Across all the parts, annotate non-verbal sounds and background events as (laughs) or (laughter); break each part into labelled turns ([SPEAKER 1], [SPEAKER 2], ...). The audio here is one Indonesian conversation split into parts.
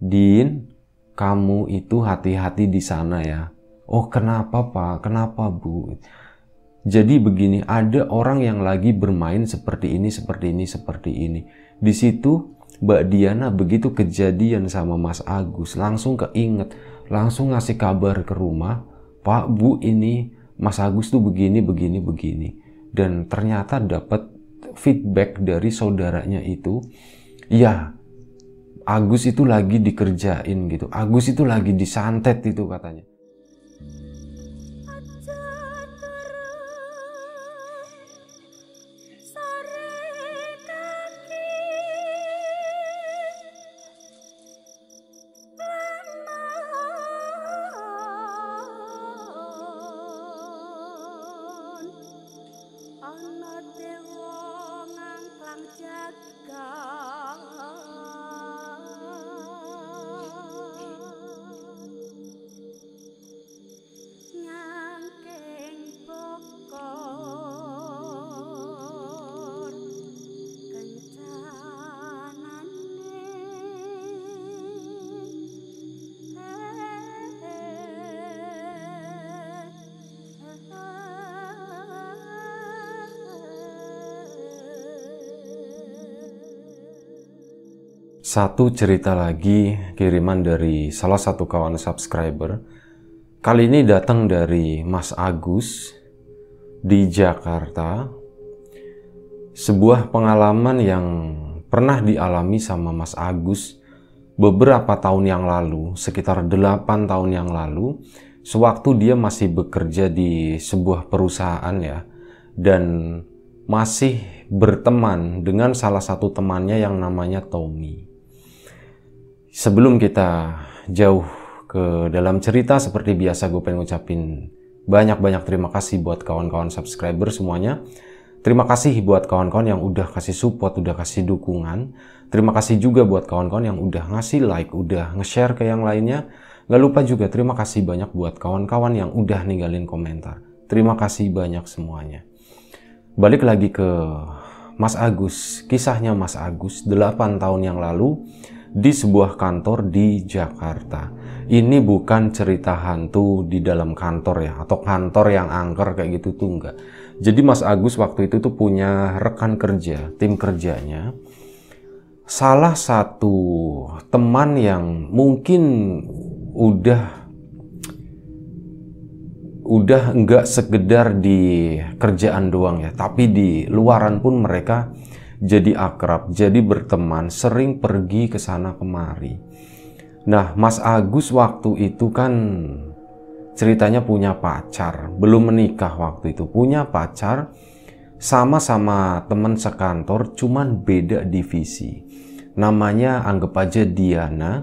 [SPEAKER 1] Din, kamu itu hati-hati di sana ya. Oh kenapa pak? Kenapa bu? Jadi begini, ada orang yang lagi bermain seperti ini, seperti ini, seperti ini. Di situ Mbak Diana begitu kejadian sama Mas Agus, langsung keinget, langsung ngasih kabar ke rumah, Pak Bu ini Mas Agus tuh begini, begini, begini. Dan ternyata dapat feedback dari saudaranya itu, ya Agus itu lagi dikerjain gitu Agus itu lagi disantet itu katanya Satu cerita lagi kiriman dari salah satu kawan subscriber. Kali ini datang dari Mas Agus di Jakarta. Sebuah pengalaman yang pernah dialami sama Mas Agus beberapa tahun yang lalu, sekitar 8 tahun yang lalu, sewaktu dia masih bekerja di sebuah perusahaan ya dan masih berteman dengan salah satu temannya yang namanya Tommy. Sebelum kita jauh ke dalam cerita seperti biasa gue pengen ngucapin banyak-banyak terima kasih buat kawan-kawan subscriber semuanya. Terima kasih buat kawan-kawan yang udah kasih support, udah kasih dukungan. Terima kasih juga buat kawan-kawan yang udah ngasih like, udah nge-share ke yang lainnya. Gak lupa juga terima kasih banyak buat kawan-kawan yang udah ninggalin komentar. Terima kasih banyak semuanya. Balik lagi ke Mas Agus, kisahnya Mas Agus 8 tahun yang lalu di sebuah kantor di Jakarta. Ini bukan cerita hantu di dalam kantor ya, atau kantor yang angker kayak gitu tuh enggak. Jadi Mas Agus waktu itu tuh punya rekan kerja, tim kerjanya. Salah satu teman yang mungkin udah udah enggak sekedar di kerjaan doang ya, tapi di luaran pun mereka jadi akrab, jadi berteman, sering pergi ke sana kemari. Nah, Mas Agus waktu itu kan ceritanya punya pacar, belum menikah waktu itu, punya pacar sama-sama teman sekantor, cuman beda divisi. Namanya anggap aja Diana.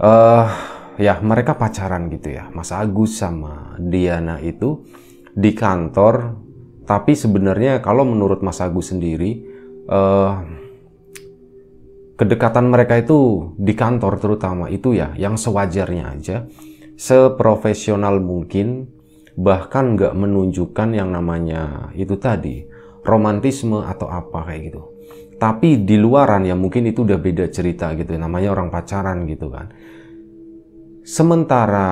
[SPEAKER 1] Uh, ya mereka pacaran gitu ya, Mas Agus sama Diana itu di kantor tapi sebenarnya kalau menurut Mas Agus sendiri, uh, kedekatan mereka itu di kantor terutama itu ya, yang sewajarnya aja, seprofesional mungkin, bahkan nggak menunjukkan yang namanya itu tadi romantisme atau apa kayak gitu. Tapi di luaran ya mungkin itu udah beda cerita gitu, ya, namanya orang pacaran gitu kan. Sementara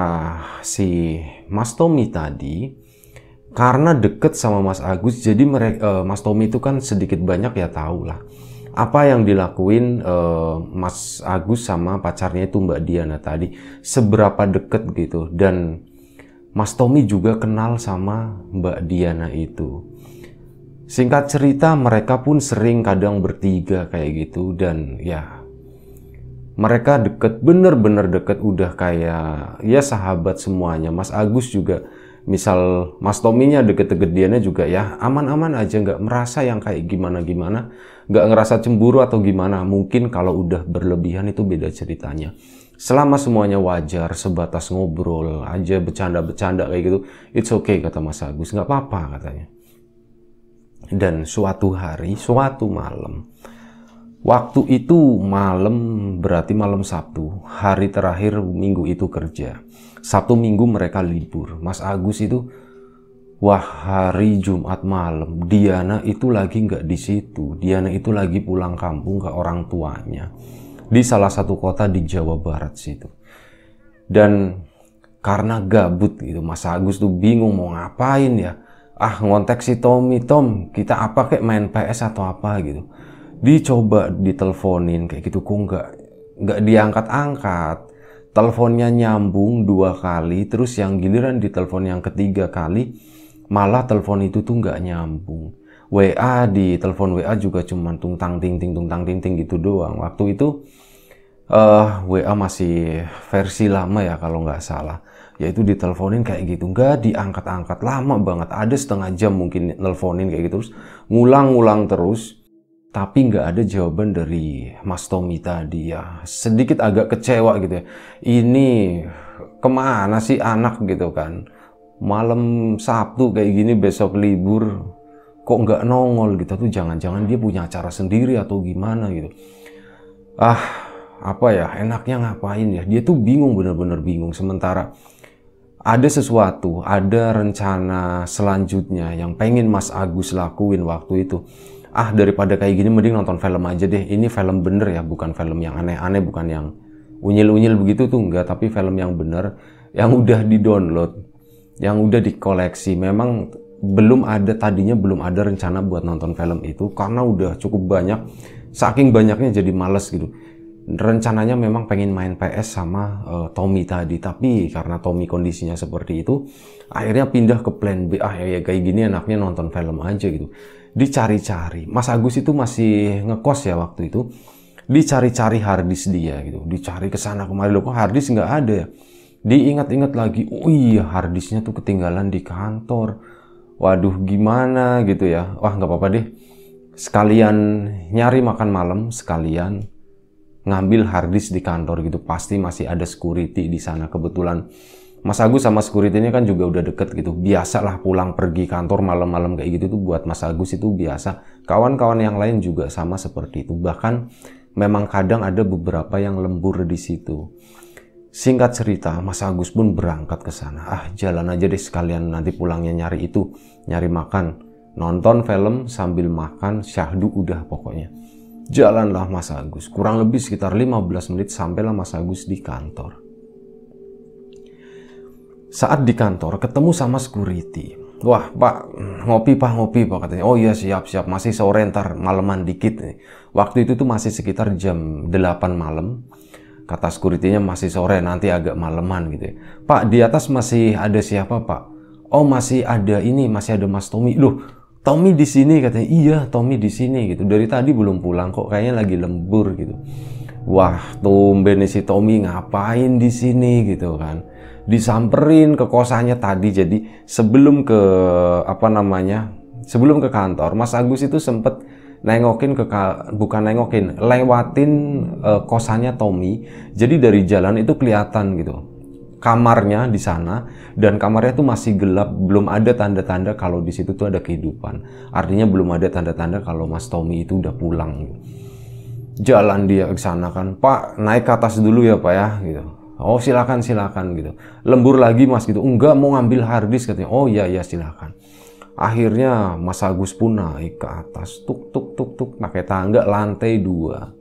[SPEAKER 1] si Mas Tommy tadi karena deket sama Mas Agus jadi mereka, uh, eh, Mas Tommy itu kan sedikit banyak ya tahu lah apa yang dilakuin uh, Mas Agus sama pacarnya itu Mbak Diana tadi seberapa deket gitu dan Mas Tommy juga kenal sama Mbak Diana itu singkat cerita mereka pun sering kadang bertiga kayak gitu dan ya mereka deket bener-bener deket udah kayak ya sahabat semuanya Mas Agus juga misal Mas Tominya deket-deket dianya juga ya aman-aman aja nggak merasa yang kayak gimana-gimana nggak ngerasa cemburu atau gimana mungkin kalau udah berlebihan itu beda ceritanya selama semuanya wajar sebatas ngobrol aja bercanda-bercanda kayak gitu it's okay kata Mas Agus nggak apa-apa katanya dan suatu hari suatu malam Waktu itu malam berarti malam Sabtu, hari terakhir minggu itu kerja. Sabtu Minggu mereka libur. Mas Agus itu wah hari Jumat malam Diana itu lagi nggak di situ. Diana itu lagi pulang kampung ke orang tuanya di salah satu kota di Jawa Barat situ. Dan karena gabut gitu, Mas Agus tuh bingung mau ngapain ya. Ah ngontek si Tommy, Tom kita apa kayak main PS atau apa gitu. Dicoba diteleponin kayak gitu kok nggak nggak diangkat-angkat teleponnya nyambung dua kali terus yang giliran di telepon yang ketiga kali malah telepon itu tuh nggak nyambung WA di telepon WA juga cuman tungtang ting ting tungtang ting ting gitu doang waktu itu uh, eh, WA masih versi lama ya kalau nggak salah yaitu diteleponin kayak gitu nggak diangkat-angkat lama banget ada setengah jam mungkin nelponin kayak gitu terus ngulang-ngulang terus tapi nggak ada jawaban dari Mas Tommy tadi ya sedikit agak kecewa gitu ya ini kemana sih anak gitu kan malam Sabtu kayak gini besok libur kok nggak nongol gitu tuh jangan-jangan dia punya acara sendiri atau gimana gitu ah apa ya enaknya ngapain ya dia tuh bingung bener-bener bingung sementara ada sesuatu ada rencana selanjutnya yang pengen Mas Agus lakuin waktu itu ah daripada kayak gini mending nonton film aja deh ini film bener ya bukan film yang aneh-aneh bukan yang unyil-unyil begitu tuh enggak tapi film yang bener yang udah di download yang udah dikoleksi memang belum ada tadinya belum ada rencana buat nonton film itu karena udah cukup banyak saking banyaknya jadi males gitu rencananya memang pengen main PS sama uh, Tommy tadi tapi karena Tommy kondisinya seperti itu akhirnya pindah ke plan B ah ya, ya kayak gini enaknya nonton film aja gitu dicari-cari. Mas Agus itu masih ngekos ya waktu itu. Dicari-cari hardis dia gitu. Dicari ke sana kemari loh kok harddisk nggak ada ya. Diingat-ingat lagi, oh iya harddisknya tuh ketinggalan di kantor. Waduh gimana gitu ya. Wah nggak apa-apa deh. Sekalian nyari makan malam, sekalian ngambil hardis di kantor gitu. Pasti masih ada security di sana kebetulan Mas Agus sama security ini kan juga udah deket gitu. Biasalah pulang pergi kantor malam-malam kayak gitu tuh buat Mas Agus itu biasa. Kawan-kawan yang lain juga sama seperti itu. Bahkan memang kadang ada beberapa yang lembur di situ. Singkat cerita, Mas Agus pun berangkat ke sana. Ah, jalan aja deh sekalian nanti pulangnya nyari itu, nyari makan. Nonton film sambil makan, syahdu udah pokoknya. Jalanlah Mas Agus, kurang lebih sekitar 15 menit sampailah Mas Agus di kantor saat di kantor ketemu sama security wah pak ngopi pak ngopi pak katanya oh iya siap siap masih sore ntar maleman dikit nih waktu itu tuh masih sekitar jam 8 malam kata security-nya masih sore nanti agak maleman gitu ya. pak di atas masih ada siapa pak oh masih ada ini masih ada mas Tommy loh Tommy di sini katanya iya Tommy di sini gitu dari tadi belum pulang kok kayaknya lagi lembur gitu wah tumben si Tommy ngapain di sini gitu kan disamperin ke kosannya tadi. Jadi sebelum ke apa namanya? Sebelum ke kantor, Mas Agus itu sempet nengokin ke bukan nengokin, lewatin uh, kosannya Tommy. Jadi dari jalan itu kelihatan gitu kamarnya di sana dan kamarnya tuh masih gelap belum ada tanda-tanda kalau di situ tuh ada kehidupan artinya belum ada tanda-tanda kalau Mas Tommy itu udah pulang jalan dia ke sana kan Pak naik ke atas dulu ya Pak ya gitu Oh silakan silakan gitu. Lembur lagi mas gitu. Enggak mau ngambil hardisk katanya. Oh iya iya silakan. Akhirnya Mas Agus pun naik ke atas. Tuk tuk tuk tuk pakai nah, tangga lantai dua.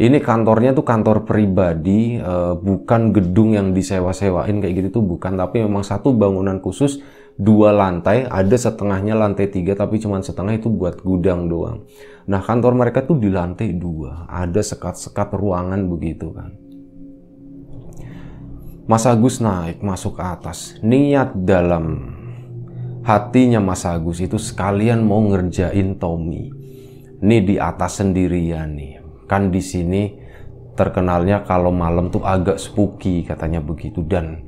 [SPEAKER 1] Ini kantornya tuh kantor pribadi, eh, bukan gedung yang disewa-sewain kayak gitu tuh bukan. Tapi memang satu bangunan khusus dua lantai, ada setengahnya lantai tiga, tapi cuma setengah itu buat gudang doang. Nah kantor mereka tuh di lantai dua, ada sekat-sekat ruangan begitu kan. Mas Agus naik masuk ke atas. Niat dalam hatinya Mas Agus itu sekalian mau ngerjain Tommy. ini di atas sendirian nih. Kan di sini terkenalnya kalau malam tuh agak spooky katanya begitu dan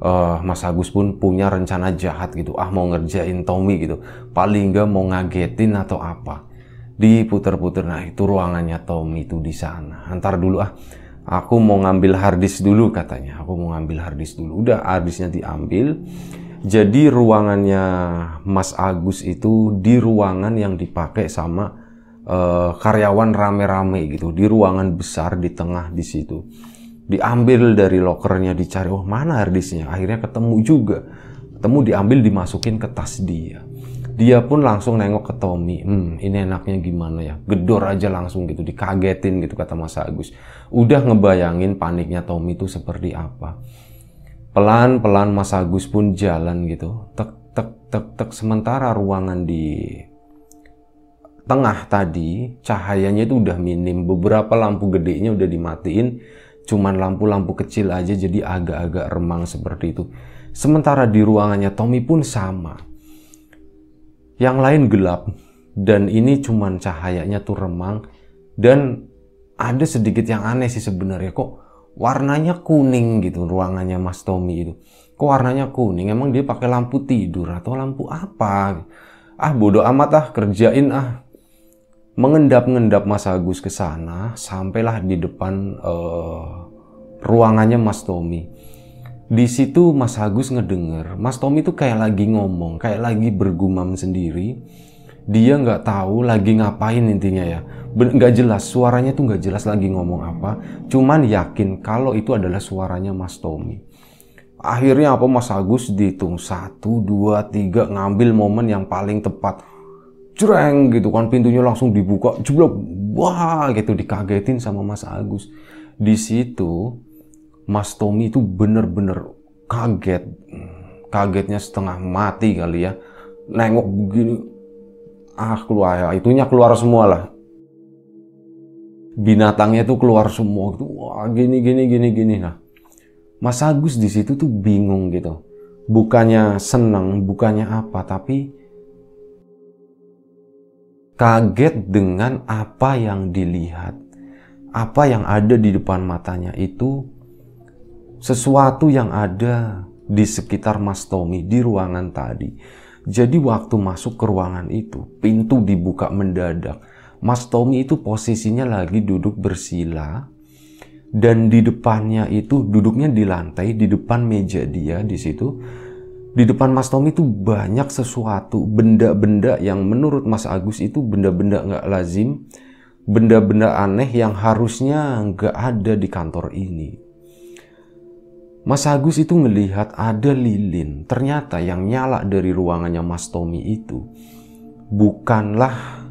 [SPEAKER 1] uh, Mas Agus pun punya rencana jahat gitu. Ah mau ngerjain Tommy gitu. Paling gak mau ngagetin atau apa. Diputer-puter. Nah itu ruangannya Tommy itu di sana. Antar dulu ah Aku mau ngambil harddisk dulu katanya. Aku mau ngambil harddisk dulu. Udah harddisknya diambil. Jadi ruangannya Mas Agus itu di ruangan yang dipakai sama uh, karyawan rame-rame gitu. Di ruangan besar di tengah di situ. Diambil dari lokernya dicari, oh mana harddisknya? Akhirnya ketemu juga. Ketemu diambil dimasukin ke tas dia dia pun langsung nengok ke Tommy. Hmm, ini enaknya gimana ya? Gedor aja langsung gitu, dikagetin gitu kata Mas Agus. Udah ngebayangin paniknya Tommy itu seperti apa. Pelan-pelan Mas Agus pun jalan gitu. Tek tek tek tek sementara ruangan di tengah tadi cahayanya itu udah minim. Beberapa lampu gedenya udah dimatiin, cuman lampu-lampu kecil aja jadi agak-agak remang seperti itu. Sementara di ruangannya Tommy pun sama yang lain gelap dan ini cuman cahayanya tuh remang dan ada sedikit yang aneh sih sebenarnya kok warnanya kuning gitu ruangannya Mas Tommy itu. Kok warnanya kuning? Emang dia pakai lampu tidur atau lampu apa? Ah bodoh amat ah kerjain ah. Mengendap-ngendap Mas Agus ke sana, sampailah di depan uh, ruangannya Mas Tommy di situ Mas Agus ngedenger Mas Tommy tuh kayak lagi ngomong kayak lagi bergumam sendiri dia nggak tahu lagi ngapain intinya ya nggak jelas suaranya tuh nggak jelas lagi ngomong apa cuman yakin kalau itu adalah suaranya Mas Tommy akhirnya apa Mas Agus dihitung satu dua tiga ngambil momen yang paling tepat cereng gitu kan pintunya langsung dibuka jeblok wah gitu dikagetin sama Mas Agus di situ Mas Tommy itu bener-bener kaget. Kagetnya setengah mati kali ya. Nengok begini. Ah keluar ya, itunya keluar semua lah. Binatangnya tuh keluar semua itu Wah, gini gini gini gini nah. Mas Agus di situ tuh bingung gitu. Bukannya seneng, bukannya apa, tapi kaget dengan apa yang dilihat. Apa yang ada di depan matanya itu sesuatu yang ada di sekitar Mas Tommy di ruangan tadi. Jadi waktu masuk ke ruangan itu, pintu dibuka mendadak. Mas Tommy itu posisinya lagi duduk bersila dan di depannya itu duduknya di lantai di depan meja dia di situ di depan Mas Tommy itu banyak sesuatu benda-benda yang menurut Mas Agus itu benda-benda nggak lazim benda-benda aneh yang harusnya nggak ada di kantor ini Mas Agus itu melihat ada lilin. Ternyata yang nyala dari ruangannya Mas Tommy itu bukanlah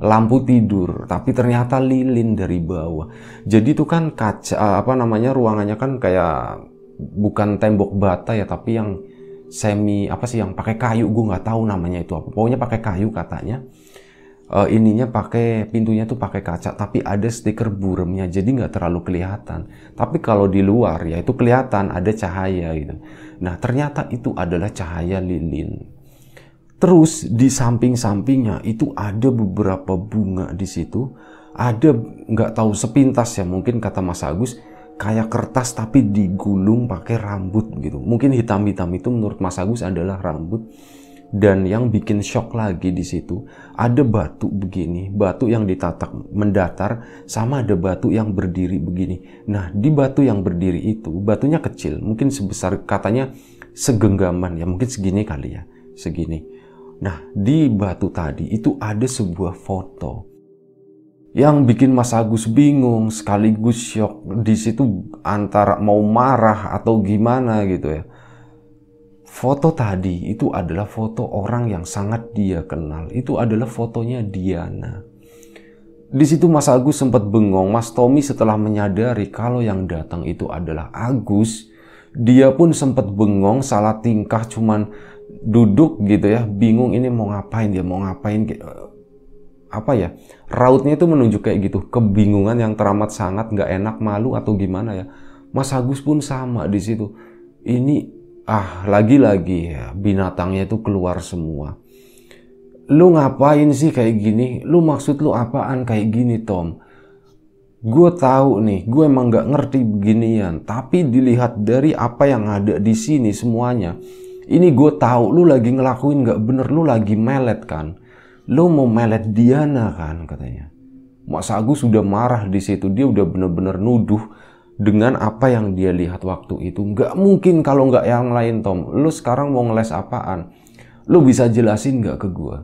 [SPEAKER 1] lampu tidur, tapi ternyata lilin dari bawah. Jadi itu kan kaca eh, apa namanya ruangannya kan kayak bukan tembok bata ya, tapi yang semi apa sih yang pakai kayu gue nggak tahu namanya itu apa. Pokoknya pakai kayu katanya uh, ininya pakai pintunya tuh pakai kaca tapi ada stiker buremnya jadi nggak terlalu kelihatan tapi kalau di luar ya itu kelihatan ada cahaya gitu nah ternyata itu adalah cahaya lilin terus di samping-sampingnya itu ada beberapa bunga di situ ada nggak tahu sepintas ya mungkin kata Mas Agus kayak kertas tapi digulung pakai rambut gitu mungkin hitam-hitam itu menurut Mas Agus adalah rambut dan yang bikin shock lagi di situ, ada batu begini, batu yang ditatak mendatar, sama ada batu yang berdiri begini. Nah, di batu yang berdiri itu, batunya kecil, mungkin sebesar katanya segenggaman ya, mungkin segini kali ya, segini. Nah, di batu tadi itu ada sebuah foto yang bikin Mas Agus bingung sekaligus shock di situ antara mau marah atau gimana gitu ya foto tadi itu adalah foto orang yang sangat dia kenal. Itu adalah fotonya Diana. Di situ Mas Agus sempat bengong. Mas Tommy setelah menyadari kalau yang datang itu adalah Agus, dia pun sempat bengong, salah tingkah, cuman duduk gitu ya, bingung ini mau ngapain dia, mau ngapain apa ya? Rautnya itu menunjuk kayak gitu, kebingungan yang teramat sangat nggak enak, malu atau gimana ya. Mas Agus pun sama di situ. Ini Ah, lagi-lagi ya, binatangnya itu keluar semua. Lu ngapain sih kayak gini? Lu maksud lu apaan kayak gini, Tom? Gue tahu nih, gue emang nggak ngerti beginian. Tapi dilihat dari apa yang ada di sini semuanya. Ini gue tahu lu lagi ngelakuin nggak bener, lu lagi melet kan? Lu mau melet Diana kan katanya. Mas Agus sudah marah di situ, dia udah bener-bener nuduh dengan apa yang dia lihat waktu itu. Nggak mungkin kalau nggak yang lain, Tom. Lu sekarang mau ngeles apaan? Lu bisa jelasin nggak ke gue?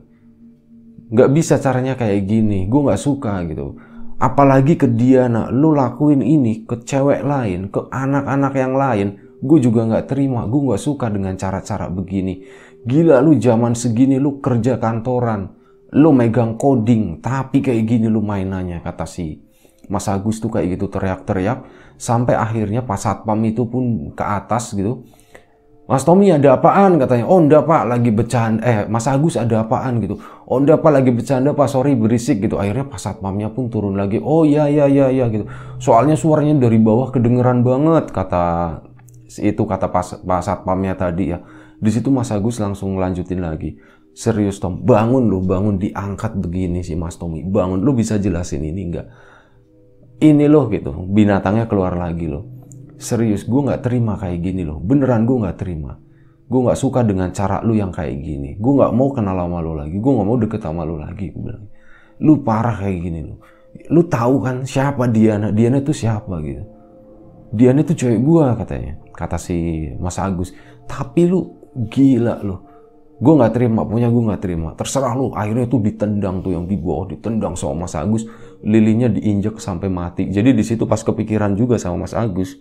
[SPEAKER 1] Nggak bisa caranya kayak gini. Gue nggak suka gitu. Apalagi ke dia, nak. Lu lakuin ini ke cewek lain, ke anak-anak yang lain. Gue juga nggak terima. Gue nggak suka dengan cara-cara begini. Gila lu zaman segini lu kerja kantoran. Lu megang coding. Tapi kayak gini lu mainannya, kata si Mas Agus tuh kayak gitu teriak-teriak sampai akhirnya Pak Satpam itu pun ke atas gitu. Mas Tommy ada apaan katanya? Oh enggak pak lagi bercanda. Eh Mas Agus ada apaan gitu? Oh enggak pak lagi bercanda pak sorry berisik gitu. Akhirnya Pak Satpamnya pun turun lagi. Oh iya iya iya iya gitu. Soalnya suaranya dari bawah kedengeran banget kata itu kata Pak, pamnya Satpamnya tadi ya. Di situ Mas Agus langsung lanjutin lagi. Serius Tom, bangun lu, bangun diangkat begini sih Mas Tommy. Bangun, lu bisa jelasin ini enggak? ini loh gitu binatangnya keluar lagi loh serius gue nggak terima kayak gini loh beneran gue nggak terima gue nggak suka dengan cara lu yang kayak gini gue nggak mau kenal sama lu lagi gue nggak mau deket sama lu lagi gue bilang lu parah kayak gini loh lu tahu kan siapa Diana Diana itu siapa gitu Diana itu cewek gue katanya kata si Mas Agus tapi lu gila loh gue nggak terima punya gue nggak terima terserah lu akhirnya tuh ditendang tuh yang di bawah ditendang sama Mas Agus Lilinnya diinjek sampai mati. Jadi di situ pas kepikiran juga sama Mas Agus.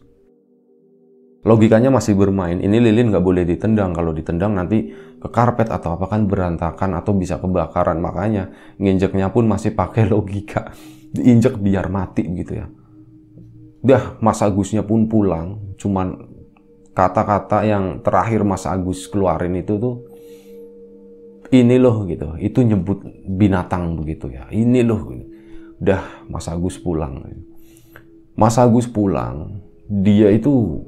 [SPEAKER 1] Logikanya masih bermain. Ini lilin nggak boleh ditendang. Kalau ditendang nanti ke karpet atau apa kan berantakan atau bisa kebakaran. Makanya nginjeknya pun masih pakai (laughs) logika. Diinjek biar mati gitu ya. Dah Mas Agusnya pun pulang. Cuman kata-kata yang terakhir Mas Agus keluarin itu tuh ini loh gitu. Itu nyebut binatang begitu ya. Ini loh. Gitu dah Mas Agus pulang. Mas Agus pulang, dia itu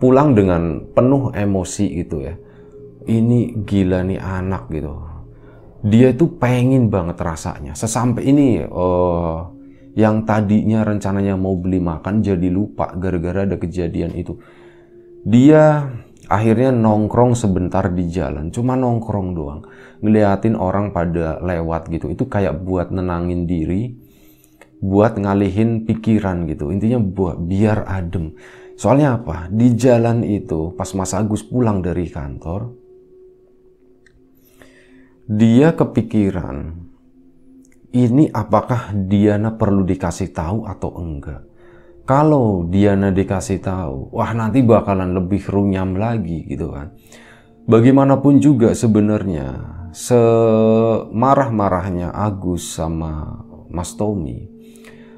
[SPEAKER 1] pulang dengan penuh emosi gitu ya. Ini gila nih anak gitu. Dia itu pengen banget rasanya. Sesampai ini uh, yang tadinya rencananya mau beli makan jadi lupa gara-gara ada kejadian itu. Dia akhirnya nongkrong sebentar di jalan, cuma nongkrong doang, ngeliatin orang pada lewat gitu. Itu kayak buat nenangin diri buat ngalihin pikiran gitu. Intinya buat biar adem. Soalnya apa? Di jalan itu pas Mas Agus pulang dari kantor dia kepikiran ini apakah Diana perlu dikasih tahu atau enggak. Kalau Diana dikasih tahu, wah nanti bakalan lebih runyam lagi gitu kan. Bagaimanapun juga sebenarnya semarah-marahnya Agus sama Mas Tommy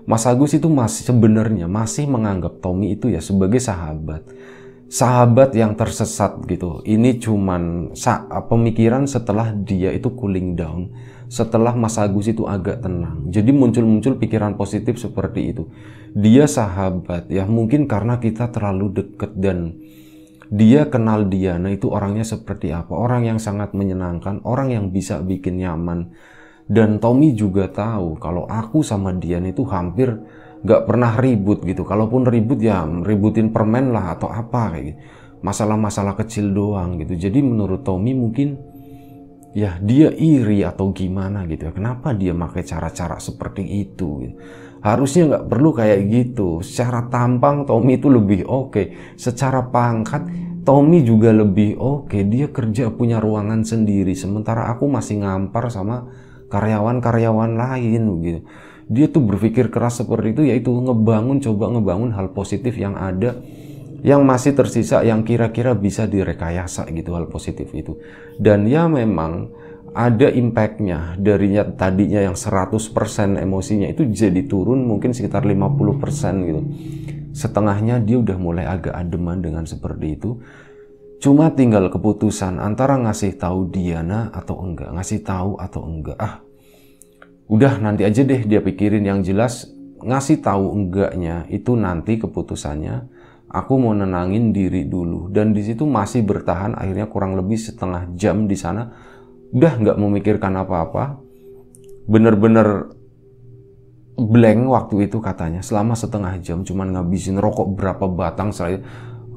[SPEAKER 1] Mas Agus itu masih sebenarnya masih menganggap Tommy itu ya sebagai sahabat. Sahabat yang tersesat gitu. Ini cuman pemikiran setelah dia itu cooling down, setelah Mas Agus itu agak tenang. Jadi muncul-muncul pikiran positif seperti itu. Dia sahabat ya mungkin karena kita terlalu deket dan dia kenal dia. Nah itu orangnya seperti apa, orang yang sangat menyenangkan, orang yang bisa bikin nyaman dan Tommy juga tahu kalau aku sama Dian itu hampir gak pernah ribut gitu. Kalaupun ribut ya ributin permen lah atau apa kayak gitu. Masalah-masalah kecil doang gitu. Jadi menurut Tommy mungkin ya dia iri atau gimana gitu ya. Kenapa dia pakai cara-cara seperti itu gitu harusnya nggak perlu kayak gitu. Secara tampang Tommy itu lebih oke, okay. secara pangkat Tommy juga lebih oke. Okay. Dia kerja punya ruangan sendiri, sementara aku masih ngampar sama karyawan-karyawan lain gitu. Dia tuh berpikir keras seperti itu yaitu ngebangun coba ngebangun hal positif yang ada yang masih tersisa yang kira-kira bisa direkayasa gitu hal positif itu. Dan ya memang ada impactnya darinya tadinya yang 100% emosinya itu jadi turun mungkin sekitar 50% gitu. Setengahnya dia udah mulai agak ademan dengan seperti itu Cuma tinggal keputusan antara ngasih tahu Diana atau enggak, ngasih tahu atau enggak. Ah, udah nanti aja deh dia pikirin yang jelas ngasih tahu enggaknya itu nanti keputusannya. Aku mau nenangin diri dulu dan di situ masih bertahan akhirnya kurang lebih setengah jam di sana. Udah nggak memikirkan apa-apa. Bener-bener blank waktu itu katanya selama setengah jam cuman ngabisin rokok berapa batang saya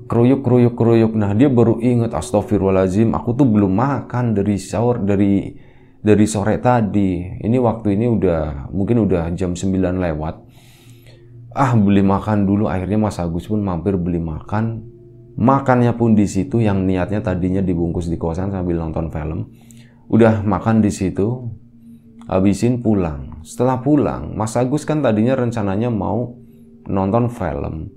[SPEAKER 1] keruyuk keruyuk keruyuk nah dia baru inget astagfirullahalazim aku tuh belum makan dari sahur dari dari sore tadi ini waktu ini udah mungkin udah jam 9 lewat ah beli makan dulu akhirnya Mas Agus pun mampir beli makan makannya pun di situ yang niatnya tadinya dibungkus di kosan sambil nonton film udah makan di situ habisin pulang setelah pulang Mas Agus kan tadinya rencananya mau nonton film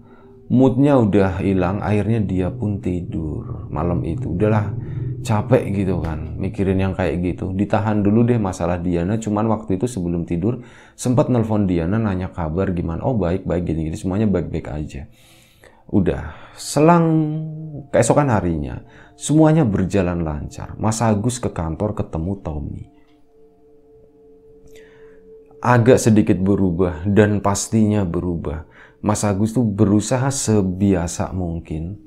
[SPEAKER 1] moodnya udah hilang akhirnya dia pun tidur malam itu udahlah capek gitu kan mikirin yang kayak gitu ditahan dulu deh masalah Diana cuman waktu itu sebelum tidur sempat nelpon Diana nanya kabar gimana oh baik baik gini gini semuanya baik baik aja udah selang keesokan harinya semuanya berjalan lancar Mas Agus ke kantor ketemu Tommy agak sedikit berubah dan pastinya berubah Mas Agus tuh berusaha sebiasa mungkin,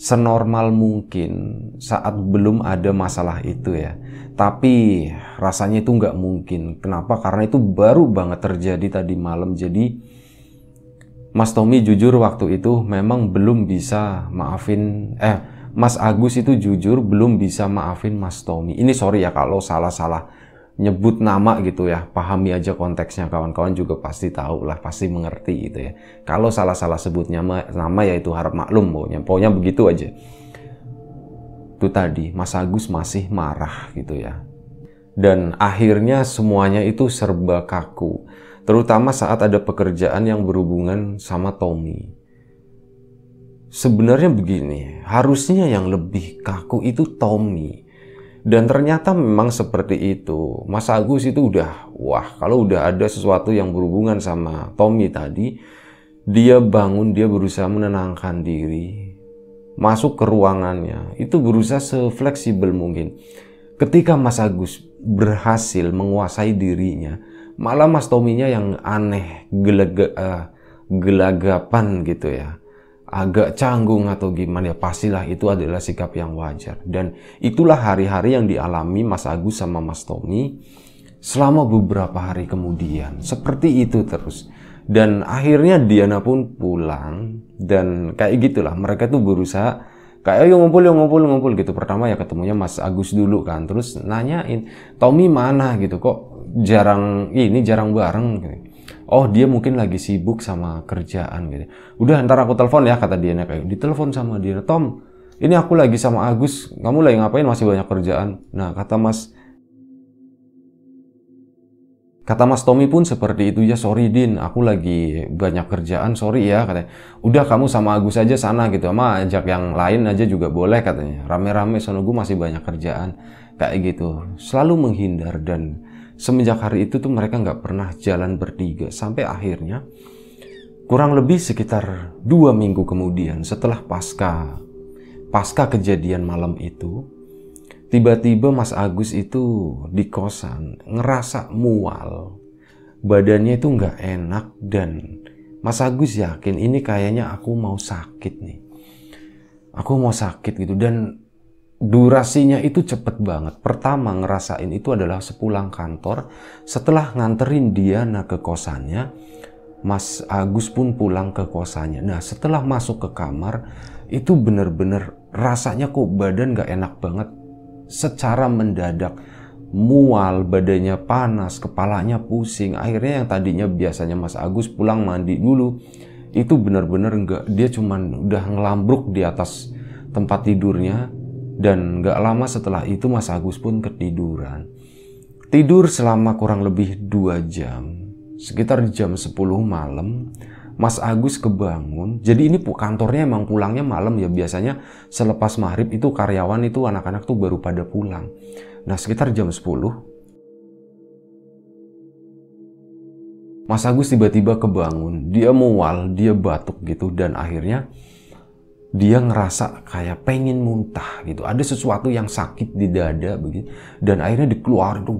[SPEAKER 1] senormal mungkin saat belum ada masalah itu ya. Tapi rasanya itu nggak mungkin. Kenapa? Karena itu baru banget terjadi tadi malam. Jadi Mas Tommy jujur waktu itu memang belum bisa maafin eh Mas Agus itu jujur belum bisa maafin Mas Tommy. Ini sorry ya kalau salah-salah nyebut nama gitu ya pahami aja konteksnya kawan-kawan juga pasti tahu lah pasti mengerti gitu ya kalau salah-salah sebutnya nama ya itu harap maklum pokoknya pokoknya begitu aja itu tadi Mas Agus masih marah gitu ya dan akhirnya semuanya itu serba kaku terutama saat ada pekerjaan yang berhubungan sama Tommy sebenarnya begini harusnya yang lebih kaku itu Tommy dan ternyata memang seperti itu. Mas Agus itu udah, wah kalau udah ada sesuatu yang berhubungan sama Tommy tadi, dia bangun, dia berusaha menenangkan diri, masuk ke ruangannya. Itu berusaha sefleksibel mungkin. Ketika Mas Agus berhasil menguasai dirinya, malah Mas Tominya yang aneh, gelag uh, eh, gelagapan gitu ya agak canggung atau gimana ya pastilah itu adalah sikap yang wajar dan itulah hari-hari yang dialami Mas Agus sama Mas Tommy selama beberapa hari kemudian seperti itu terus dan akhirnya Diana pun pulang dan kayak gitulah mereka tuh berusaha kayak ayo ngumpul yuk ngumpul ngumpul gitu pertama ya ketemunya Mas Agus dulu kan terus nanyain Tommy mana gitu kok jarang ini jarang bareng gitu oh dia mungkin lagi sibuk sama kerjaan gitu udah ntar aku telepon ya kata dia kayak ditelepon sama dia Tom ini aku lagi sama Agus kamu lagi ngapain masih banyak kerjaan nah kata Mas Kata Mas Tommy pun seperti itu ya, sorry Din, aku lagi banyak kerjaan, sorry ya katanya. Udah kamu sama Agus aja sana gitu, sama ajak yang lain aja juga boleh katanya. Rame-rame sono gue masih banyak kerjaan, kayak gitu. Selalu menghindar dan semenjak hari itu tuh mereka nggak pernah jalan bertiga sampai akhirnya kurang lebih sekitar dua minggu kemudian setelah pasca pasca kejadian malam itu tiba-tiba Mas Agus itu di kosan ngerasa mual badannya itu nggak enak dan Mas Agus yakin ini kayaknya aku mau sakit nih aku mau sakit gitu dan durasinya itu cepet banget. Pertama ngerasain itu adalah sepulang kantor, setelah nganterin Diana ke kosannya, Mas Agus pun pulang ke kosannya. Nah setelah masuk ke kamar, itu bener-bener rasanya kok badan gak enak banget. Secara mendadak, mual, badannya panas, kepalanya pusing. Akhirnya yang tadinya biasanya Mas Agus pulang mandi dulu, itu bener-bener nggak dia cuman udah ngelambruk di atas tempat tidurnya dan gak lama setelah itu Mas Agus pun ketiduran. Tidur selama kurang lebih dua jam. Sekitar jam 10 malam, Mas Agus kebangun. Jadi ini kantornya emang pulangnya malam ya. Biasanya selepas maghrib itu karyawan itu anak-anak tuh baru pada pulang. Nah sekitar jam 10, Mas Agus tiba-tiba kebangun, dia mual, dia batuk gitu, dan akhirnya dia ngerasa kayak pengen muntah gitu. Ada sesuatu yang sakit di dada begitu. Dan akhirnya dikeluar tuh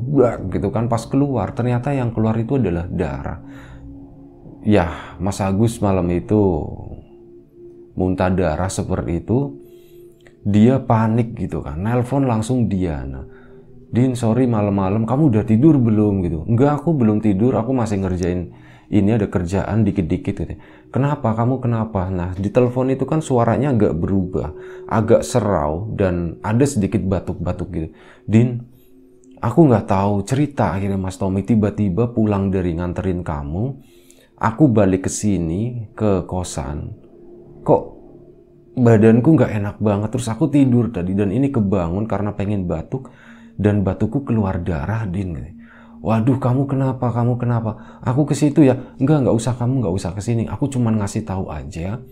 [SPEAKER 1] gitu kan. Pas keluar ternyata yang keluar itu adalah darah. Ya, Mas Agus malam itu muntah darah seperti itu. Dia panik gitu kan. Nelpon langsung Diana. Din, sorry malam-malam kamu udah tidur belum gitu. Enggak, aku belum tidur, aku masih ngerjain ini ada kerjaan dikit-dikit gitu kenapa kamu kenapa nah di telepon itu kan suaranya agak berubah agak serau dan ada sedikit batuk-batuk gitu Din aku nggak tahu cerita akhirnya Mas Tommy tiba-tiba pulang dari nganterin kamu aku balik ke sini ke kosan kok badanku nggak enak banget terus aku tidur tadi dan ini kebangun karena pengen batuk dan batuku keluar darah Din gitu waduh kamu kenapa, kamu kenapa, aku ke situ ya, enggak, enggak usah kamu, enggak usah ke sini, aku cuman ngasih tahu aja,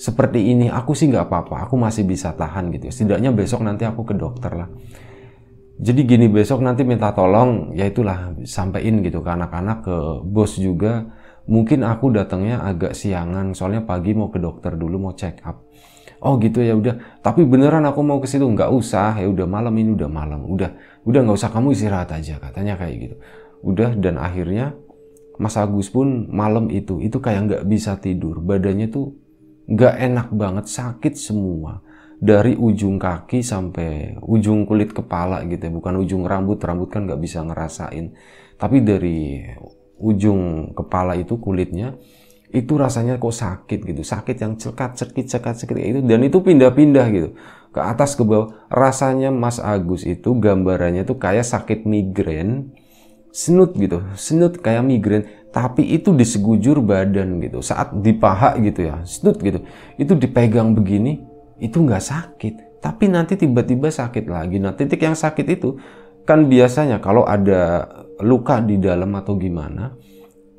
[SPEAKER 1] seperti ini, aku sih enggak apa-apa, aku masih bisa tahan gitu, setidaknya besok nanti aku ke dokter lah. Jadi gini besok nanti minta tolong, ya itulah sampein gitu ke anak-anak, ke bos juga, mungkin aku datangnya agak siangan, soalnya pagi mau ke dokter dulu mau check up oh gitu ya udah tapi beneran aku mau ke situ nggak usah ya udah malam ini udah malam udah udah nggak usah kamu istirahat aja katanya kayak gitu udah dan akhirnya Mas Agus pun malam itu itu kayak nggak bisa tidur badannya tuh nggak enak banget sakit semua dari ujung kaki sampai ujung kulit kepala gitu ya bukan ujung rambut rambut kan nggak bisa ngerasain tapi dari ujung kepala itu kulitnya itu rasanya kok sakit gitu sakit yang cekat cekit cekat cekit itu dan itu pindah-pindah gitu ke atas ke bawah rasanya Mas Agus itu gambarannya tuh kayak sakit migrain senut gitu senut kayak migrain tapi itu di segujur badan gitu saat di paha gitu ya senut gitu itu dipegang begini itu nggak sakit tapi nanti tiba-tiba sakit lagi nah titik yang sakit itu kan biasanya kalau ada luka di dalam atau gimana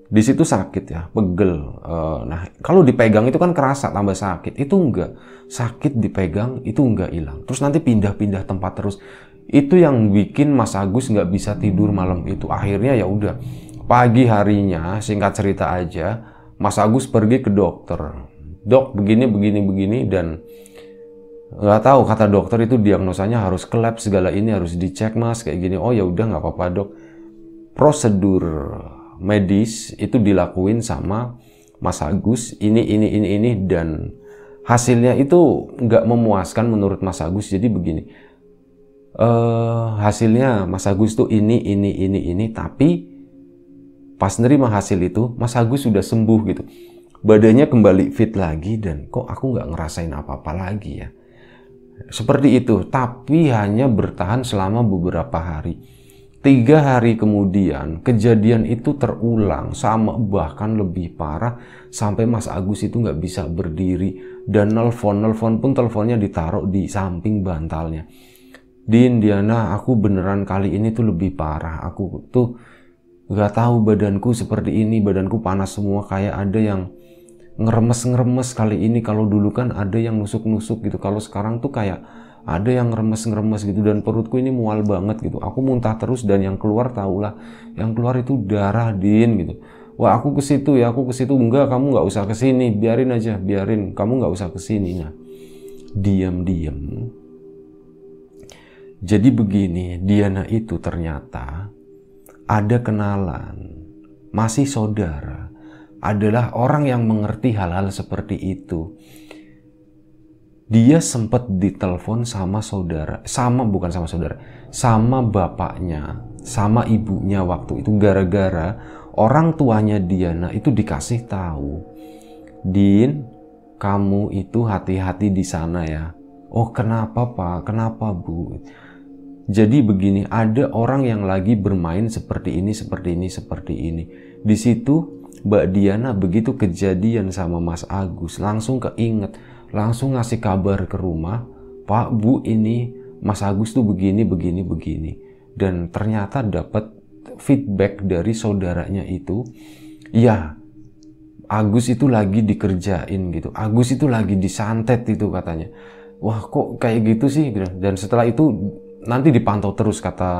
[SPEAKER 1] di situ sakit ya, pegel. Eh, nah, kalau dipegang itu kan kerasa tambah sakit. Itu enggak. Sakit dipegang itu enggak hilang. Terus nanti pindah-pindah tempat terus. Itu yang bikin Mas Agus nggak bisa tidur malam itu. Akhirnya ya udah. Pagi harinya, singkat cerita aja, Mas Agus pergi ke dokter. Dok, begini, begini, begini, dan nggak tahu kata dokter itu diagnosanya harus kelap segala ini harus dicek mas kayak gini oh ya udah nggak apa-apa dok prosedur medis itu dilakuin sama Mas Agus ini ini ini ini dan hasilnya itu nggak memuaskan menurut Mas Agus jadi begini uh, hasilnya Mas Agus tuh ini ini ini ini tapi pas nerima hasil itu Mas Agus sudah sembuh gitu badannya kembali fit lagi dan kok aku nggak ngerasain apa-apa lagi ya seperti itu tapi hanya bertahan selama beberapa hari Tiga hari kemudian kejadian itu terulang sama bahkan lebih parah sampai Mas Agus itu nggak bisa berdiri dan nelfon nelfon pun teleponnya ditaruh di samping bantalnya. Di Indiana aku beneran kali ini tuh lebih parah. Aku tuh nggak tahu badanku seperti ini badanku panas semua kayak ada yang ngeremes ngeremes kali ini kalau dulu kan ada yang nusuk nusuk gitu kalau sekarang tuh kayak ada yang remes-remes gitu dan perutku ini mual banget gitu aku muntah terus dan yang keluar tahulah yang keluar itu darah din gitu wah aku ke situ ya aku ke situ enggak kamu nggak usah ke sini biarin aja biarin kamu nggak usah ke sini nah diam-diam jadi begini Diana itu ternyata ada kenalan masih saudara adalah orang yang mengerti hal-hal seperti itu dia sempat ditelepon sama saudara, sama bukan sama saudara, sama bapaknya, sama ibunya waktu itu gara-gara orang tuanya Diana itu dikasih tahu, Din, kamu itu hati-hati di sana ya. Oh kenapa pak? Kenapa bu? Jadi begini, ada orang yang lagi bermain seperti ini, seperti ini, seperti ini. Di situ Mbak Diana begitu kejadian sama Mas Agus, langsung keinget langsung ngasih kabar ke rumah, Pak, Bu, ini Mas Agus tuh begini, begini, begini. Dan ternyata dapat feedback dari saudaranya itu, ya Agus itu lagi dikerjain gitu, Agus itu lagi disantet itu katanya. Wah kok kayak gitu sih? Gitu. Dan setelah itu nanti dipantau terus kata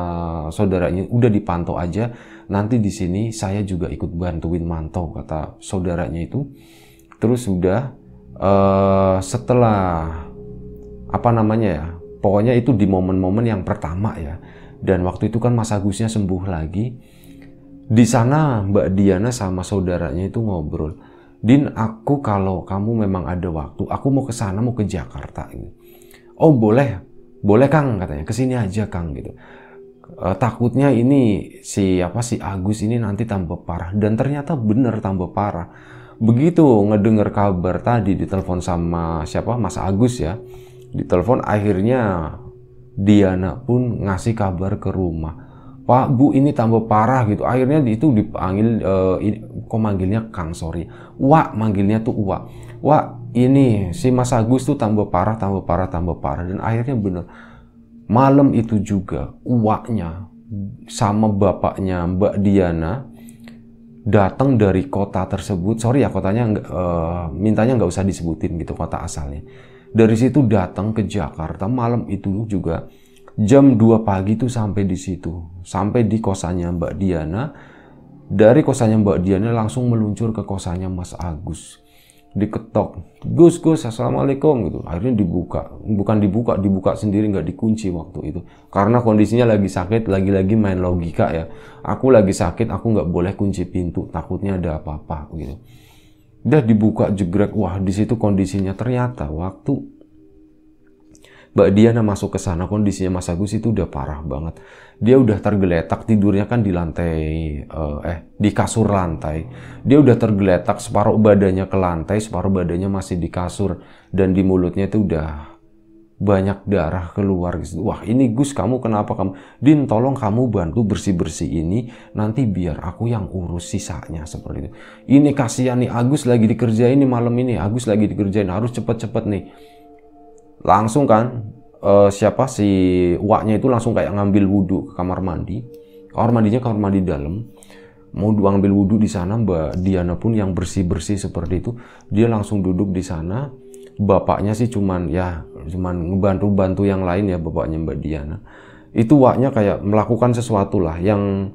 [SPEAKER 1] saudaranya, udah dipantau aja. Nanti di sini saya juga ikut bantuin mantau kata saudaranya itu. Terus udah uh, setelah apa namanya ya pokoknya itu di momen-momen yang pertama ya dan waktu itu kan Mas Agusnya sembuh lagi di sana Mbak Diana sama saudaranya itu ngobrol Din aku kalau kamu memang ada waktu aku mau ke sana mau ke Jakarta ini oh boleh boleh Kang katanya kesini aja Kang gitu e, takutnya ini si apa si Agus ini nanti tambah parah dan ternyata bener tambah parah begitu ngedengar kabar tadi ditelepon sama siapa Mas Agus ya ditelepon akhirnya Diana pun ngasih kabar ke rumah Pak Bu ini tambah parah gitu akhirnya itu dipanggil eh, ini, kok manggilnya Kang sorry Wak manggilnya tuh Wak Wak ini si Mas Agus tuh tambah parah tambah parah tambah parah dan akhirnya bener malam itu juga uaknya sama bapaknya Mbak Diana datang dari kota tersebut, sorry ya kotanya uh, mintanya nggak usah disebutin gitu kota asalnya. Dari situ datang ke Jakarta malam itu juga jam 2 pagi tuh sampai di situ, sampai di kosannya Mbak Diana. Dari kosannya Mbak Diana langsung meluncur ke kosannya Mas Agus diketok Gus Gus assalamualaikum gitu akhirnya dibuka bukan dibuka dibuka sendiri nggak dikunci waktu itu karena kondisinya lagi sakit lagi-lagi main logika ya aku lagi sakit aku nggak boleh kunci pintu takutnya ada apa-apa gitu udah dibuka jegrek wah di situ kondisinya ternyata waktu Mbak Diana masuk ke sana kondisinya Mas Agus itu udah parah banget dia udah tergeletak tidurnya kan di lantai eh, eh di kasur lantai dia udah tergeletak separuh badannya ke lantai separuh badannya masih di kasur dan di mulutnya itu udah banyak darah keluar gitu. wah ini Gus kamu kenapa kamu Din tolong kamu bantu bersih-bersih ini nanti biar aku yang urus sisanya seperti itu ini kasihan nih Agus lagi dikerjain nih malam ini Agus lagi dikerjain harus cepet-cepet nih langsung kan uh, siapa si uaknya itu langsung kayak ngambil wudhu ke kamar mandi. Kamar mandinya kamar mandi dalam. Mau ambil wudhu di sana Mbak Diana pun yang bersih-bersih seperti itu. Dia langsung duduk di sana. Bapaknya sih cuman ya cuman ngebantu-bantu yang lain ya bapaknya Mbak Diana. Itu waknya kayak melakukan sesuatu lah yang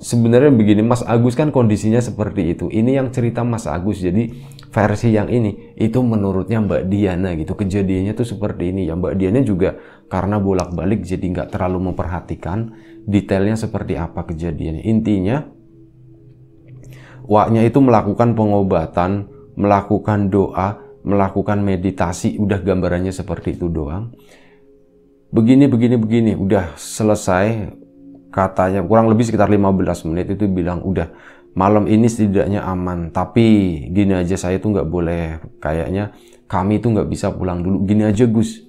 [SPEAKER 1] sebenarnya begini Mas Agus kan kondisinya seperti itu ini yang cerita Mas Agus jadi versi yang ini itu menurutnya Mbak Diana gitu kejadiannya tuh seperti ini ya Mbak Diana juga karena bolak-balik jadi nggak terlalu memperhatikan detailnya seperti apa kejadiannya intinya waknya itu melakukan pengobatan melakukan doa melakukan meditasi udah gambarannya seperti itu doang begini begini begini udah selesai katanya kurang lebih sekitar 15 menit itu bilang udah malam ini setidaknya aman tapi gini aja saya tuh nggak boleh kayaknya kami tuh nggak bisa pulang dulu gini aja Gus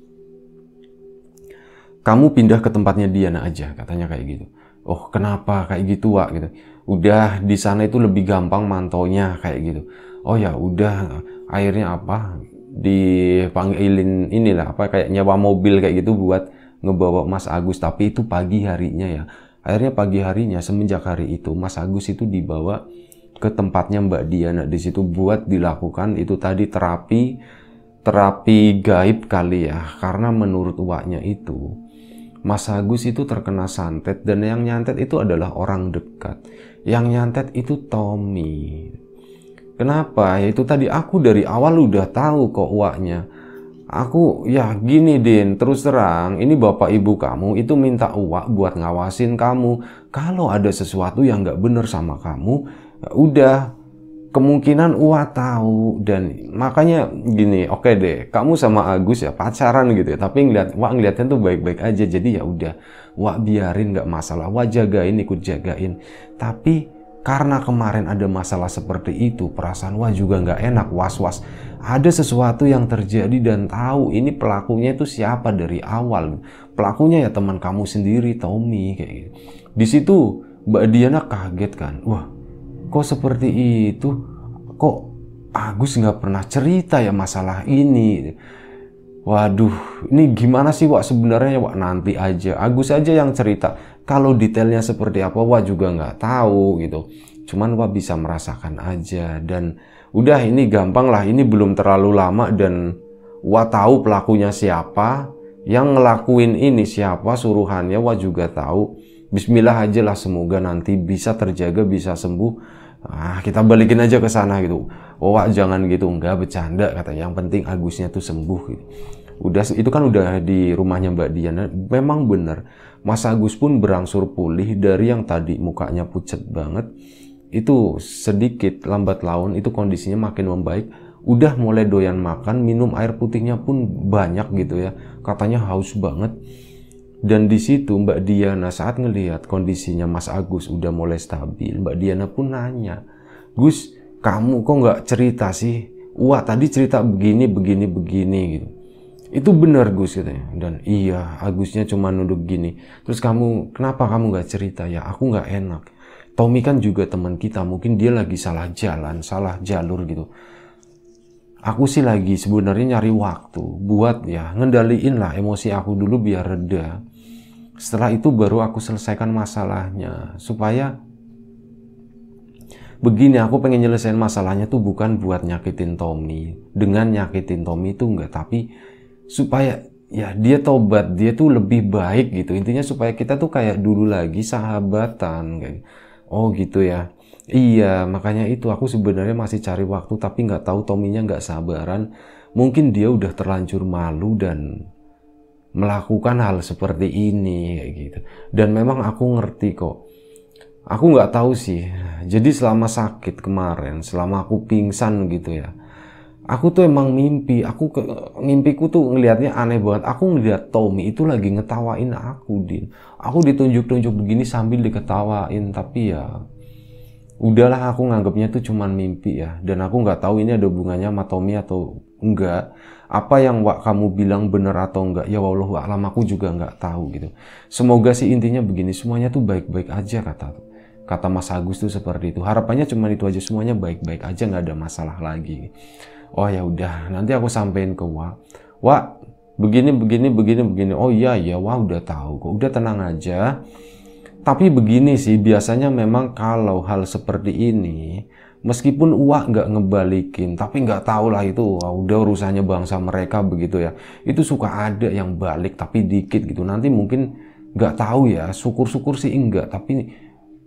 [SPEAKER 1] kamu pindah ke tempatnya Diana aja katanya kayak gitu oh kenapa kayak gitu Wak gitu udah di sana itu lebih gampang mantaunya kayak gitu oh ya udah akhirnya apa dipanggilin inilah apa kayak nyawa mobil kayak gitu buat ngebawa Mas Agus tapi itu pagi harinya ya Akhirnya pagi harinya semenjak hari itu Mas Agus itu dibawa ke tempatnya Mbak Diana di situ buat dilakukan itu tadi terapi terapi gaib kali ya karena menurut uaknya itu Mas Agus itu terkena santet dan yang nyantet itu adalah orang dekat yang nyantet itu Tommy kenapa ya itu tadi aku dari awal udah tahu kok uaknya Aku ya gini Din, terus terang ini bapak ibu kamu itu minta uang buat ngawasin kamu. Kalau ada sesuatu yang nggak bener sama kamu, ya udah kemungkinan uang tahu dan makanya gini, oke okay deh, kamu sama Agus ya pacaran gitu ya, tapi ngeliat uak ngeliatnya tuh baik-baik aja, jadi ya udah, uak biarin nggak masalah, uak jagain ikut jagain, tapi karena kemarin ada masalah seperti itu, perasaan Wah juga nggak enak, was-was ada sesuatu yang terjadi dan tahu ini pelakunya itu siapa dari awal. Pelakunya ya teman kamu sendiri, Tommy kayak gitu. Di situ Mbak Diana kaget kan, wah kok seperti itu? Kok Agus nggak pernah cerita ya masalah ini? Waduh, ini gimana sih Wak sebenarnya Wak nanti aja. Agus aja yang cerita. Kalau detailnya seperti apa Wak juga nggak tahu gitu. Cuman Wak bisa merasakan aja dan udah ini gampang lah ini belum terlalu lama dan wah tahu pelakunya siapa yang ngelakuin ini siapa suruhannya wah juga tahu Bismillah aja lah semoga nanti bisa terjaga bisa sembuh ah kita balikin aja ke sana gitu oh Wah jangan gitu enggak bercanda kata yang penting Agusnya tuh sembuh gitu udah itu kan udah di rumahnya Mbak Diana memang bener Mas Agus pun berangsur pulih dari yang tadi mukanya pucet banget itu sedikit lambat laun itu kondisinya makin membaik udah mulai doyan makan minum air putihnya pun banyak gitu ya katanya haus banget dan di situ Mbak Diana saat ngelihat kondisinya Mas Agus udah mulai stabil, Mbak Diana pun nanya, Gus, kamu kok nggak cerita sih? Wah tadi cerita begini, begini, begini gitu. Itu benar Gus katanya. Dan iya, Agusnya cuma nunduk gini. Terus kamu, kenapa kamu nggak cerita ya? Aku nggak enak. Tommy kan juga teman kita, mungkin dia lagi salah jalan, salah jalur gitu. Aku sih lagi sebenarnya nyari waktu buat ya ngendaliin lah emosi aku dulu biar reda. Setelah itu baru aku selesaikan masalahnya supaya begini aku pengen nyelesain masalahnya tuh bukan buat nyakitin Tommy dengan nyakitin Tommy itu enggak tapi supaya ya dia tobat dia tuh lebih baik gitu intinya supaya kita tuh kayak dulu lagi sahabatan kayak Oh gitu ya. Iya, makanya itu aku sebenarnya masih cari waktu tapi nggak tahu Tominya nggak sabaran. Mungkin dia udah terlanjur malu dan melakukan hal seperti ini kayak gitu. Dan memang aku ngerti kok. Aku nggak tahu sih. Jadi selama sakit kemarin, selama aku pingsan gitu ya, aku tuh emang mimpi aku ke, mimpiku tuh ngelihatnya aneh banget aku ngeliat Tommy itu lagi ngetawain aku din aku ditunjuk-tunjuk begini sambil diketawain tapi ya udahlah aku nganggapnya tuh cuman mimpi ya dan aku nggak tahu ini ada hubungannya sama Tommy atau enggak apa yang wak kamu bilang bener atau enggak ya Allah alam aku juga nggak tahu gitu semoga sih intinya begini semuanya tuh baik-baik aja kata kata Mas Agus tuh seperti itu harapannya cuma itu aja semuanya baik-baik aja nggak ada masalah lagi oh ya udah nanti aku sampein ke Wak. Wak begini begini begini begini oh iya iya Wak udah tahu kok udah tenang aja tapi begini sih biasanya memang kalau hal seperti ini meskipun Wa nggak ngebalikin tapi nggak tahu lah itu wah, udah urusannya bangsa mereka begitu ya itu suka ada yang balik tapi dikit gitu nanti mungkin nggak tahu ya syukur-syukur sih enggak tapi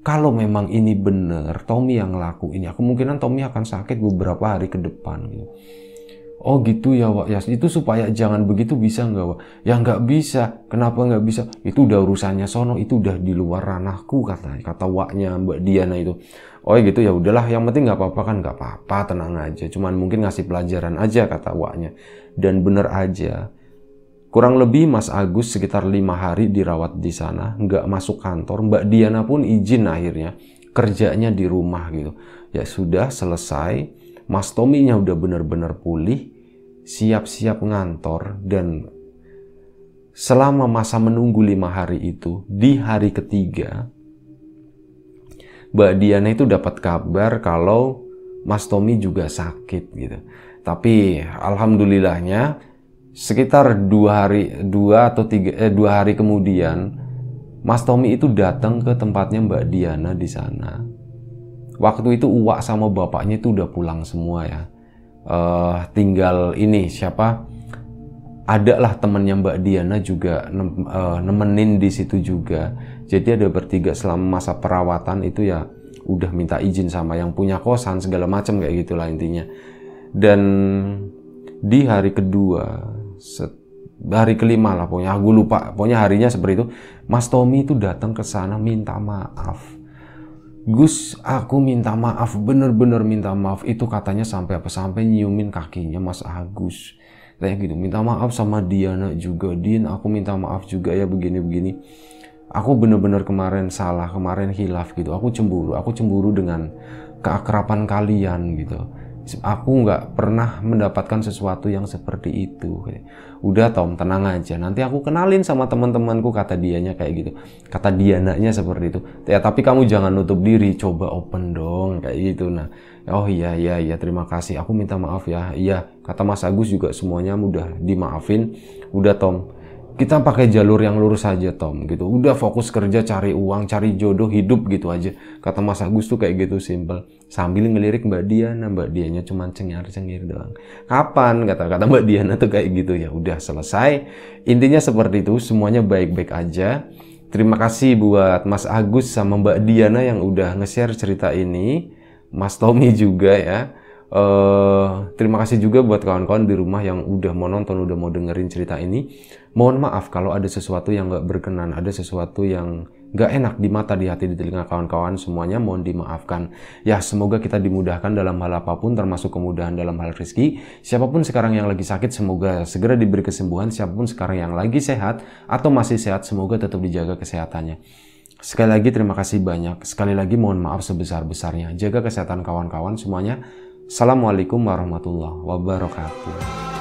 [SPEAKER 1] kalau memang ini benar Tommy yang laku ini, ya kemungkinan Tommy akan sakit beberapa hari ke depan gitu. Oh gitu ya Wak ya itu supaya jangan begitu bisa nggak Wak? Ya nggak bisa. Kenapa nggak bisa? Itu udah urusannya Sono itu udah di luar ranahku kata kata Waknya Mbak Diana itu. Oh gitu ya udahlah yang penting nggak apa-apa kan nggak apa-apa tenang aja. Cuman mungkin ngasih pelajaran aja kata Waknya. Dan bener aja Kurang lebih Mas Agus sekitar lima hari dirawat di sana, nggak masuk kantor. Mbak Diana pun izin akhirnya kerjanya di rumah gitu. Ya sudah selesai, Mas Tominya udah bener-bener pulih, siap-siap ngantor dan selama masa menunggu lima hari itu di hari ketiga Mbak Diana itu dapat kabar kalau Mas Tommy juga sakit gitu. Tapi alhamdulillahnya sekitar dua hari dua atau tiga eh, dua hari kemudian Mas Tommy itu datang ke tempatnya Mbak Diana di sana. Waktu itu Uwak sama bapaknya itu udah pulang semua ya. Uh, tinggal ini siapa? Ada lah temennya Mbak Diana juga uh, nemenin di situ juga. Jadi ada bertiga selama masa perawatan itu ya udah minta izin sama yang punya kosan segala macam kayak gitulah intinya. Dan di hari kedua set, hari kelima lah pokoknya aku lupa pokoknya harinya seperti itu Mas Tommy itu datang ke sana minta maaf Gus aku minta maaf bener-bener minta maaf itu katanya sampai apa sampai nyiumin kakinya Mas Agus kayak gitu minta maaf sama Diana juga Din aku minta maaf juga ya begini-begini aku bener-bener kemarin salah kemarin hilaf gitu aku cemburu aku cemburu dengan keakrapan kalian gitu aku nggak pernah mendapatkan sesuatu yang seperti itu. Udah Tom, tenang aja. Nanti aku kenalin sama teman-temanku kata dianya kayak gitu. Kata diananya seperti itu. Ya tapi kamu jangan nutup diri, coba open dong kayak gitu. Nah, oh iya iya iya terima kasih. Aku minta maaf ya. Iya, kata Mas Agus juga semuanya mudah dimaafin. Udah Tom, kita pakai jalur yang lurus saja Tom gitu udah fokus kerja cari uang cari jodoh hidup gitu aja kata Mas Agus tuh kayak gitu simple sambil ngelirik Mbak Diana Mbak Diana cuman cengir cengir doang kapan kata kata Mbak Diana tuh kayak gitu ya udah selesai intinya seperti itu semuanya baik baik aja terima kasih buat Mas Agus sama Mbak Diana yang udah nge-share cerita ini Mas Tommy juga ya Uh, terima kasih juga buat kawan-kawan di rumah yang udah mau nonton, udah mau dengerin cerita ini mohon maaf kalau ada sesuatu yang gak berkenan, ada sesuatu yang gak enak di mata, di hati, di telinga kawan-kawan semuanya mohon dimaafkan. Ya semoga kita dimudahkan dalam hal apapun termasuk kemudahan dalam hal rezeki. Siapapun sekarang yang lagi sakit semoga segera diberi kesembuhan, siapapun sekarang yang lagi sehat atau masih sehat semoga tetap dijaga kesehatannya. Sekali lagi terima kasih banyak. Sekali lagi mohon maaf sebesar-besarnya. Jaga kesehatan kawan-kawan semuanya. Assalamualaikum warahmatullahi wabarakatuh.